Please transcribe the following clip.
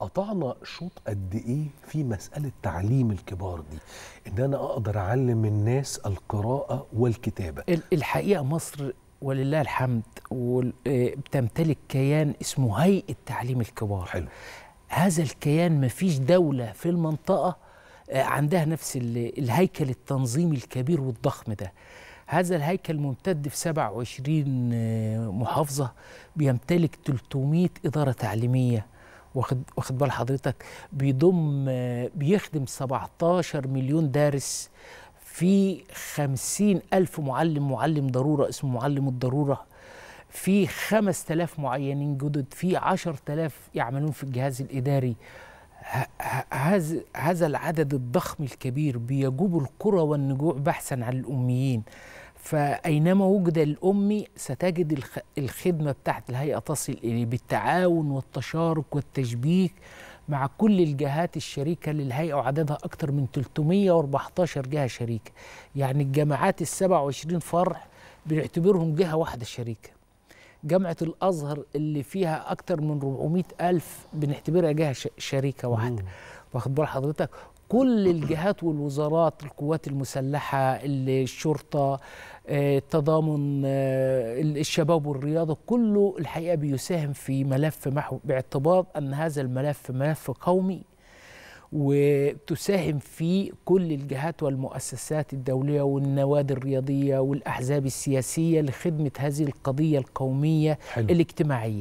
قطعنا شوط قد ايه في مساله تعليم الكبار دي ان انا اقدر اعلم الناس القراءه والكتابه الحقيقه مصر ولله الحمد آه، بتمتلك كيان اسمه هيئه تعليم الكبار حلو هذا الكيان مفيش دوله في المنطقه آه، عندها نفس الهيكل التنظيمي الكبير والضخم ده هذا الهيكل ممتد في 27 آه، محافظة بيمتلك 300 إدارة تعليمية واخد واخد بال حضرتك بيضم آه، بيخدم 17 مليون دارس في 50 ألف معلم معلم ضرورة اسمه معلم الضرورة في 5000 معينين جدد في 10000 يعملون في الجهاز الإداري هذا العدد الضخم الكبير بيجوب القرى والنجوع بحثا عن الأميين فأينما وجد الأمي ستجد الخدمة بتاعت الهيئة تصل إليه بالتعاون والتشارك والتشبيك مع كل الجهات الشريكة للهيئة وعددها أكثر من 314 جهة شريكة يعني الجامعات ال 27 فرع بنعتبرهم جهة واحدة شريكة جامعة الأزهر اللي فيها أكثر من 400 ألف بنعتبرها جهة شريكة واحدة واخد بال حضرتك كل الجهات والوزارات القوات المسلحة الشرطة آه، التضامن آه، الشباب والرياضة كله الحقيقة بيساهم في ملف محو باعتبار أن هذا الملف ملف قومي وتساهم في كل الجهات والمؤسسات الدولية والنوادي الرياضية والأحزاب السياسية لخدمة هذه القضية القومية حلو. الاجتماعية